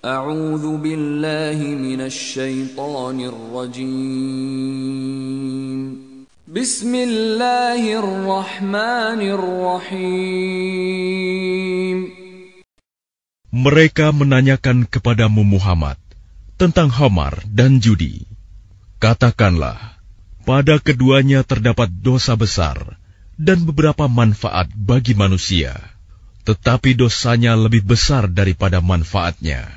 أعوذ بالله من الشيطان الرجيم بسم الله الرحمن الرحيم Mereka menanyakan kepadamu Muhammad tentang Hamar dan judi. Katakanlah, pada keduanya terdapat dosa besar dan beberapa manfaat bagi manusia, tetapi dosanya lebih besar daripada manfaatnya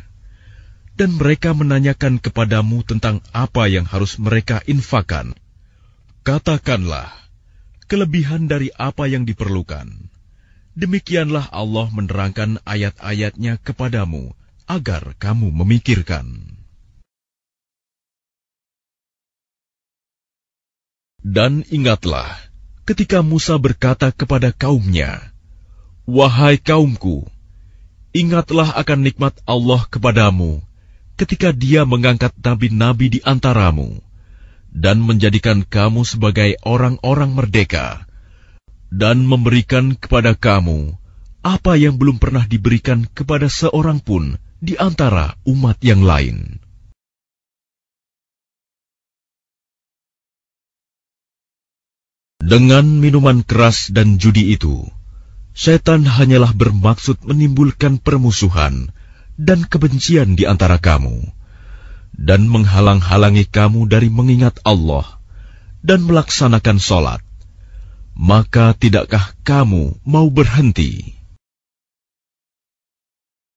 dan mereka menanyakan kepadamu tentang apa yang harus mereka infakan. Katakanlah, kelebihan dari apa yang diperlukan. Demikianlah Allah menerangkan ayat-ayatnya kepadamu, agar kamu memikirkan. Dan ingatlah, ketika Musa berkata kepada kaumnya, Wahai kaumku, ingatlah akan nikmat Allah kepadamu, ketika dia mengangkat nabi-nabi di antaramu dan menjadikan kamu sebagai orang-orang merdeka dan memberikan kepada kamu apa yang belum pernah diberikan kepada seorang pun di antara umat yang lain. Dengan minuman keras dan judi itu, setan hanyalah bermaksud menimbulkan permusuhan dan kebencian di antara kamu, dan menghalang-halangi kamu dari mengingat Allah dan melaksanakan sholat, maka tidakkah kamu mau berhenti?'